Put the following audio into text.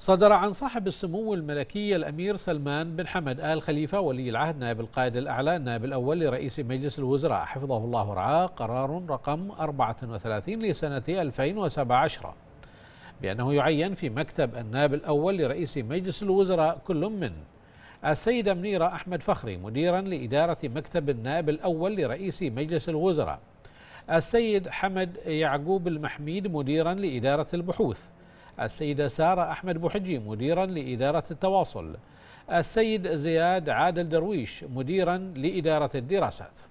صدر عن صاحب السمو الملكي الأمير سلمان بن حمد آل خليفة ولي العهد نائب القائد الأعلى النائب الأول لرئيس مجلس الوزراء حفظه الله ورعاه قرار رقم 34 لسنة 2017 بأنه يعين في مكتب النائب الأول لرئيس مجلس الوزراء كل من السيدة منيرة أحمد فخري مديرا لإدارة مكتب النائب الأول لرئيس مجلس الوزراء السيد حمد يعقوب المحميد مديرا لإدارة البحوث السيدة سارة أحمد بوحجي مديرا لإدارة التواصل السيد زياد عادل درويش مديرا لإدارة الدراسات